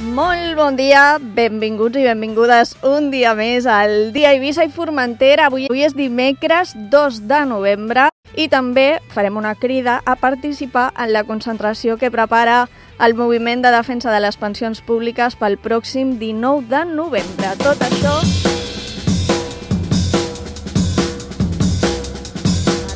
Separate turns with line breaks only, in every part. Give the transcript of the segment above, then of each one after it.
Molt bon dia, benvinguts i benvingudes un dia més al Dia Eivissa i Formentera. Avui, avui és dimecres 2 de novembre i també farem una crida a participar en la concentració que prepara el Moviment de Defensa de les Pensions Públiques pel pròxim 19 de novembre. Tot això...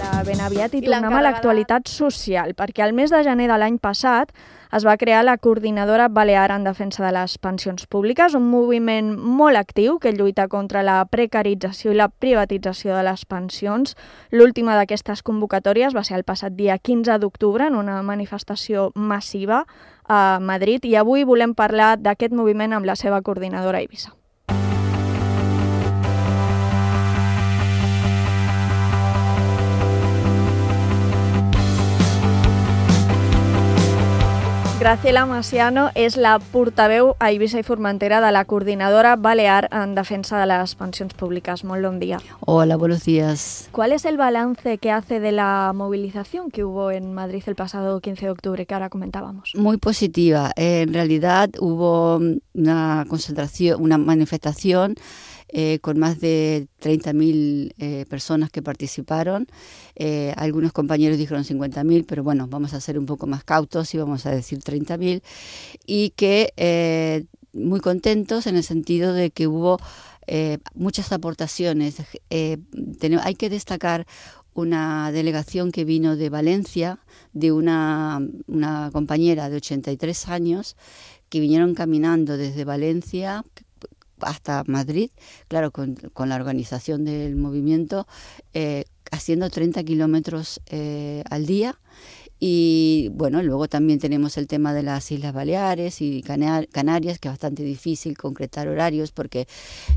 Ara ben aviat i tornem I a l'actualitat social, perquè al mes de gener de l'any passat es va crear la Coordinadora Balear en Defensa de les Pensions Públiques, un moviment molt actiu que lluita contra la precarització i la privatització de les pensions. L'última d'aquestes convocatòries va ser el passat dia 15 d'octubre en una manifestació massiva a Madrid i avui volem parlar d'aquest moviment amb la seva coordinadora Eivissa. Graciela Masiano es la portaveu a y i Formentera la Coordinadora Balear en defensa de las pensiones públicas. Muy
Hola, buenos días.
¿Cuál es el balance que hace de la movilización que hubo en Madrid el pasado 15 de octubre que ahora comentábamos?
Muy positiva. En realidad hubo una concentración, una manifestación eh, con más de 30.000 eh, personas que participaron. Eh, algunos compañeros dijeron 50.000, pero bueno, vamos a ser un poco más cautos y vamos a decir 30.000. Y que muy contentos en el sentido de que hubo muchas aportaciones. hay que destacar una delegación que vino de Valencia, de una, una compañera de 83 años, que vinieron caminando desde Valencia hasta Madrid, claro, con, la organización del movimiento, eh, haciendo 30 kilómetros eh, al día y bueno, luego también tenemos el tema de las Islas Baleares y Canarias, que es bastante difícil concretar horarios porque,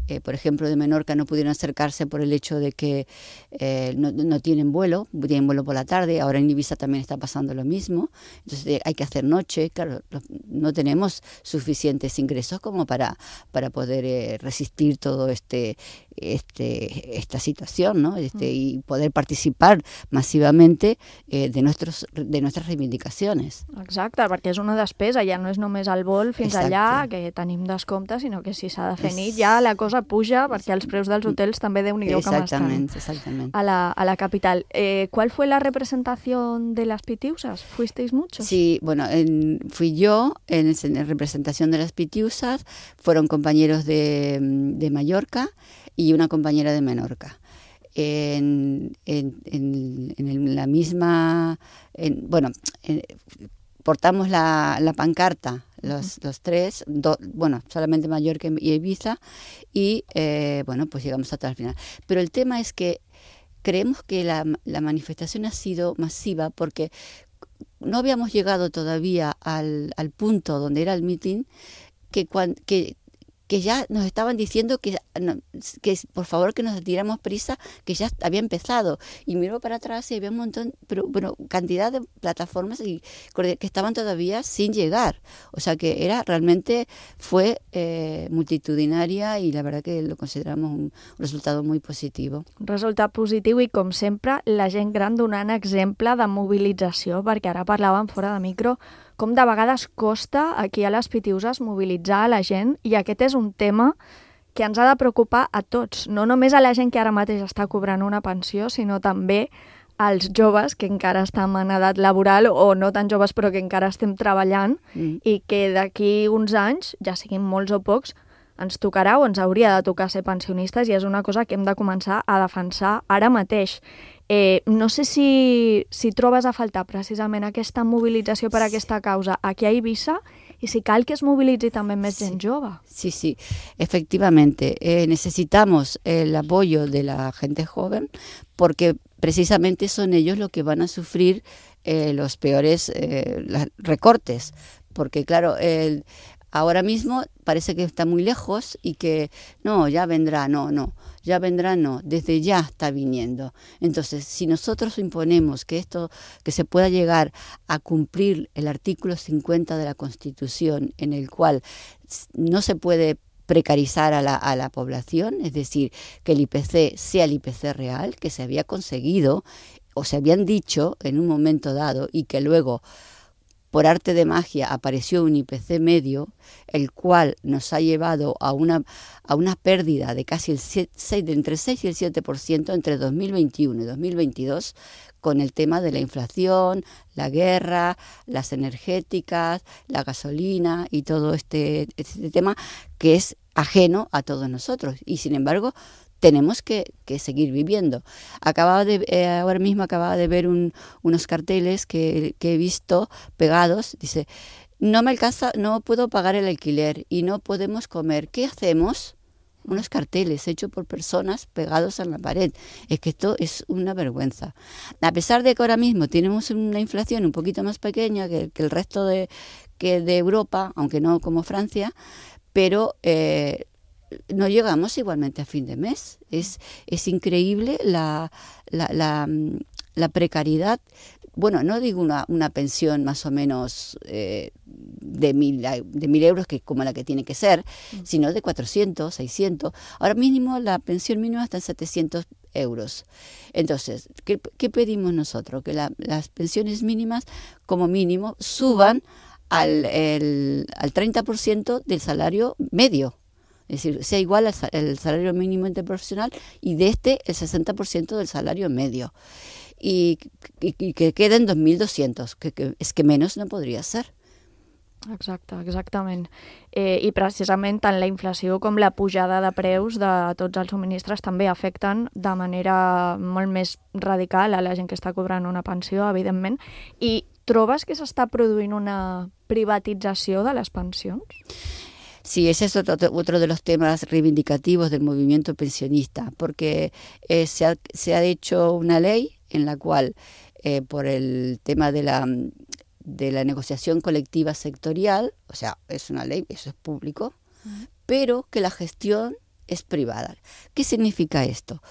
eh, por ejemplo, de Menorca no pudieron acercarse por el hecho de que eh, no, tienen vuelo, tienen vuelo por la tarde, ahora en Ibiza también está pasando lo mismo, entonces eh, hay que hacer noche, claro, no tenemos suficientes ingresos como para, para poder resistir todo este, este, esta situación ¿no? este, mm. y poder participar masivamente de nuestros de nuestras reivindicaciones.
Exacto, porque es una despesa, ya no es només al vol fins Exacte. allà, que tenim descompte, sino que si s'ha de fer ya ja la cosa puja, perquè els preus dels hotels també de nhi com exactament,
exactament. A,
la, a la capital. ¿Cuál eh, fue la representación de las pitiusas? ¿Fuisteis muchos?
Sí, bueno, fui yo en, representación de las pitiusas, fueron compañeros de, de Mallorca y una compañera de Menorca en, en, en, la misma, bueno, portamos la, pancarta los, los, tres, bueno, solamente Mallorca y Ibiza, y eh, bueno, pues llegamos hasta el final. Pero el tema es que creemos que la, manifestación ha sido masiva porque no habíamos llegado todavía al, punto donde era el meeting, que, cuando... que que ya nos estaban diciendo que, que por favor que nos diéramos prisa, que ya había empezado. Y miro para atrás y había un montón, pero bueno, cantidad de plataformas y, que estaban todavía sin llegar. O sea que era realmente fue eh, multitudinaria y la verdad que lo consideramos un resultado muy positivo.
Un resultado positivo y como siempre, la gent gran donant exemple de movilización, porque ahora hablaban fuera de micro com de vegades costa aquí a les Pitiuses mobilitzar la gent i aquest és un tema que ens ha de preocupar a tots, no només a la gent que ara mateix està cobrant una pensió, sinó també als joves que encara estem en edat laboral o no tan joves però que encara estem treballant mm. i que d'aquí uns anys, ja siguin molts o pocs, ens tocarà o ens hauria de tocar ser pensionistes i és una cosa que hem de començar a defensar ara mateix. Eh, no sé si, si trobes a faltar precisament aquesta mobilització per a aquesta causa aquí a Eivissa i si cal que es mobilitzi també més sí, jove.
Sí, sí, efectivamente. Eh, necesitamos el apoyo de la gente joven porque precisamente son ellos los que van a sufrir eh, los peores eh, recortes. Porque claro, el, Ahora mismo parece que está muy lejos y que no, ya vendrá, no, no, ya vendrá, no, desde ya está viniendo. Entonces, si nosotros imponemos que esto, que se pueda llegar a cumplir el artículo 50 de la Constitución, en el cual no se puede precarizar a la, población, es decir, que el IPC sea el IPC real, que se había conseguido o se habían dicho en un momento dado y que luego por arte de magia apareció un IPC medio, el cual nos ha llevado a una, a una pérdida de casi el 6, entre 6 y el 7% entre 2021 y 2022 con el tema de la inflación, la guerra, las energéticas, la gasolina y todo este, este tema que es ajeno a todos nosotros. Y sin embargo, tenemos que, seguir viviendo. Acababa de, eh, ahora mismo acababa de ver un, unos carteles que, he visto pegados, dice, no me alcanza, no puedo pagar el alquiler y no podemos comer. ¿Qué hacemos? Unos carteles hechos por personas pegados en la pared. Es que esto es una vergüenza. A pesar de que ahora mismo tenemos una inflación un poquito más pequeña que, el resto de, que de Europa, aunque no como Francia, pero eh, no llegamos igualmente a fin de mes. Es, increíble la, mm, la, precariedad. Bueno, no digo una, una pensión más o menos eh, de, mil, de mil euros, que como la que tiene que ser, mm. sino de 400, 600. Ahora mínimo la pensión mínima está en 700 euros. Entonces, ¿qué, pedimos nosotros? Que las pensiones mínimas, como mínimo, suban al, el, al 30% del salario medio. es decir, sea igual al sal el salario mínimo interprofesional y de este el 60% del salario medio. Y, y, y que queden 2.200, que, que es que menos no podría ser.
Exacte, exactament. Eh, I precisament tant la inflació com la pujada de preus de tots els subministres també afecten de manera molt més radical a la gent que està cobrant una pensió, evidentment. I trobes que s'està produint una privatització de les pensions?
Sí, ese es otro, de los temas reivindicativos del movimiento pensionista, porque eh, se, ha, se, ha, hecho una ley en la cual, eh, por el tema de la, de la negociación colectiva sectorial, o sea, es una ley, eso es público, pero que la gestión es privada. ¿Qué significa esto?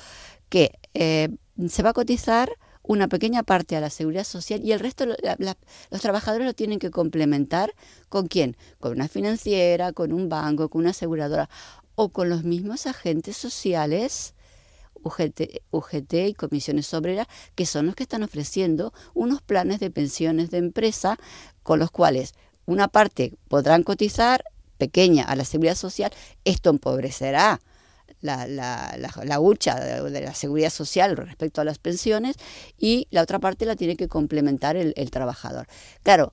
Que eh, se va a cotizar una pequeña parte a la seguridad social y el resto los trabajadores lo tienen que complementar con quién, con una financiera, con un banco, con una aseguradora o con los mismos agentes sociales. UGT, UGT y comisiones obreras, que son los que están ofreciendo unos planes de pensiones de empresa con los cuales una parte podrán cotizar pequeña a la seguridad social, esto empobrecerá la, la, la, hucha de, la seguridad social respecto a las pensiones y la otra parte la tiene que complementar el, el trabajador. Claro,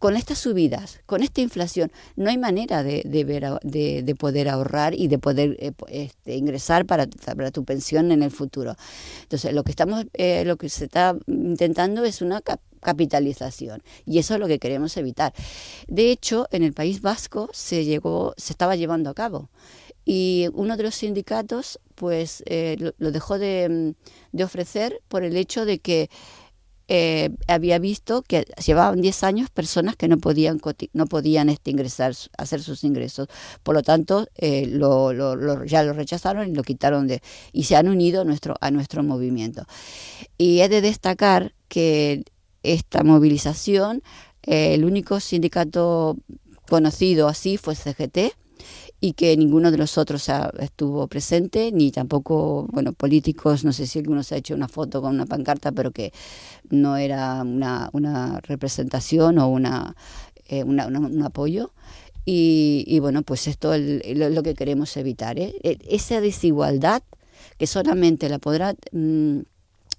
con estas subidas, con esta inflación, no hay manera de, de, poder ahorrar y de poder eh, este, ingresar para, tu pensión en el futuro. Entonces, lo que, estamos, eh, lo que se está intentando es una capitalización y eso es lo que queremos evitar. De hecho, en el País Vasco se, llegó, se estaba llevando a cabo y uno de los sindicatos pues eh, lo, dejó de ofrecer por el hecho de que eh, había visto que llevaban 10 años personas que no podían, no podían este, ingresar, hacer sus ingresos. Por lo tanto, eh, ya lo rechazaron y lo quitaron de, y se han unido nuestro, a nuestro movimiento. Y he de destacar que esta movilización, eh, el único sindicato conocido así fue CGT, y que ninguno de los otros estuvo presente, ni tampoco, bueno, políticos, no sé si alguno se ha hecho una foto con una pancarta, pero que no era una, una representación o una, eh, un apoyo. Y, bueno, pues esto es lo que queremos evitar. ¿eh? E, esa desigualdad que solamente la podrá mm,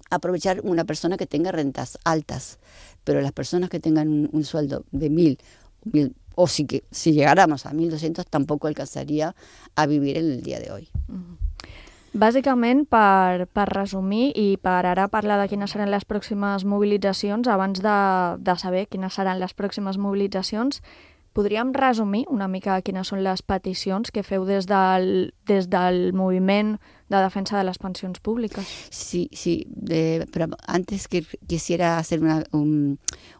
aprovechar una persona que tenga rentas altas, pero las personas que tengan un, un sueldo de mil, mil o si, que, si llegáramos a 1.200 tampoco alcanzaría a vivir en el día de hoy.
Mm-hmm. Bàsicament, per, per resumir i per ara parlar de quines seran les pròximes mobilitzacions, abans de, de saber quines seran les pròximes mobilitzacions, podríem resumir una mica quines són les peticions que feu des del ...desde el Movimiento de defensa de las pensiones públicas.
Sí, sí, pero antes que quisiera hacer una,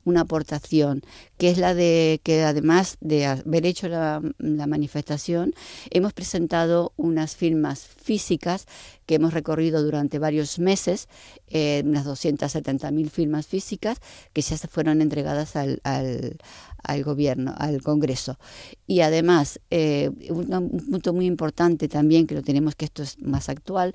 una aportación, que es la de que además de haber hecho la, manifestación, hemos presentado unas firmas físicas que hemos recorrido durante varios meses, eh, unas 270.000 firmas físicas que ya se fueron entregadas al, al, gobierno, al Congreso. Y además, eh, un punto muy importante también, que lo tenemos, que esto es más actual,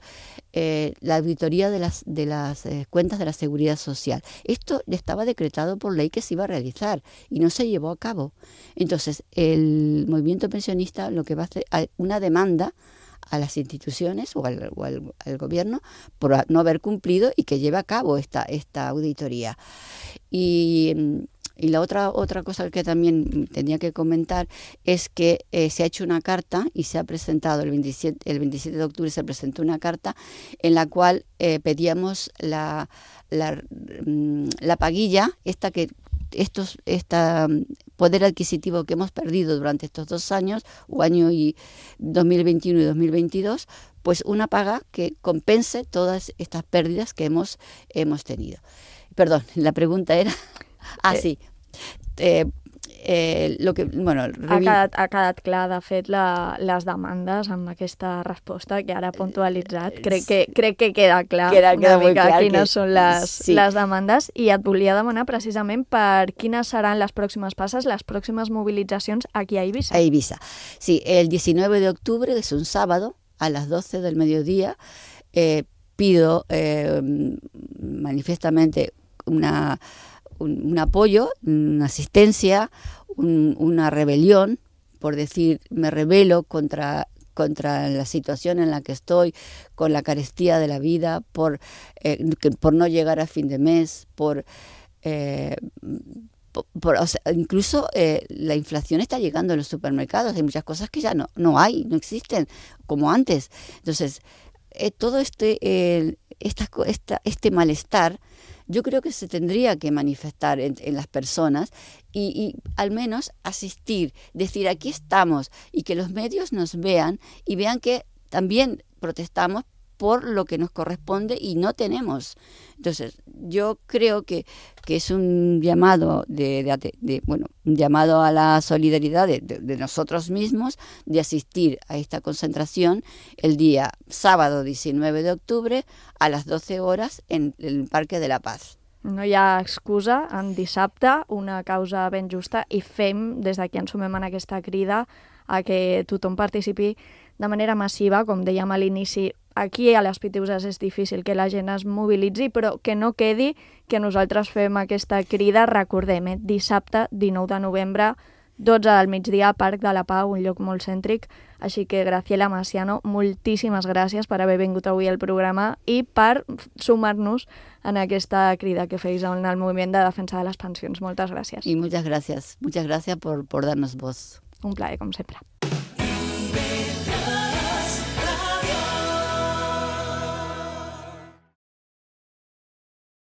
eh, la auditoría de las, de las eh, cuentas de la seguridad social. Esto le estaba decretado por ley que se iba a realizar y no se llevó a cabo. Entonces, el movimiento pensionista lo que va a hacer, una demanda a las instituciones o al, o gobierno por no haber cumplido y que lleve a cabo esta, esta auditoría. Y mm, y la otra, otra cosa que también tenía que comentar es que eh, se ha hecho una carta y se ha presentado el 27, el 27 de octubre se presentó una carta en la cual eh, pedíamos la, la, mm, la paguilla, esta que estos esta mm, poder adquisitivo que hemos perdido durante estos dos años, o año y 2021 y 2022, pues una paga que compense todas estas pérdidas que hemos, hemos tenido. Perdón, la pregunta era... Ah, eh, sí. Eh, eh, lo que, bueno, ha, quedat,
ha quedat clar, de fet, la, les demandes amb aquesta resposta que ara ha eh, puntualitzat. Eh, crec que, crec que queda clar queda, queda mica clar quines que... són les, sí. les demandes i et volia demanar precisament per quines seran les pròximes passes, les pròximes mobilitzacions aquí a Eivissa. A
Eivissa. Sí, el 19 de octubre, que un sábado, a les 12 del mediodia, eh, pido eh, manifestament una un, apoyo, una asistencia, una rebelión, por decir, me rebelo contra, contra la situación en la que estoy, con la carestía de la vida, por, eh, por no llegar a fin de mes, por... Eh, incluso eh, la inflación está llegando en los supermercados, hay muchas cosas que ya no, no hay, no existen como antes. Entonces, todo este, este malestar yo creo que se tendría que manifestar en, las personas y, y, al menos asistir, decir aquí estamos y que los medios nos vean y vean que también protestamos por lo que nos corresponde y no tenemos. Entonces, yo creo que, que es un llamado de, de, bueno, un llamado a la solidaridad de, nosotros mismos de asistir a esta concentración el día sábado 19 de octubre a las 12 horas en el Parque de la Paz.
No ya excusa en dissabte, una causa ben justa, y fem, desde en su semana en aquesta crida, a que tothom participi de manera masiva, com dèiem al inicio, aquí a les Pitiuses és difícil que la gent es mobilitzi, però que no quedi que nosaltres fem aquesta crida, recordem, eh? dissabte 19 de novembre, 12 del migdia, Parc de la Pau, un lloc molt cèntric. Així que, Graciela Maciano, moltíssimes gràcies per haver vingut avui al programa i per sumar-nos en aquesta crida que feis en el moviment de defensa de les pensions. Moltes gràcies.
I moltes gràcies. Moltes gràcies per, donar nos voz. Un
plaer, com sempre.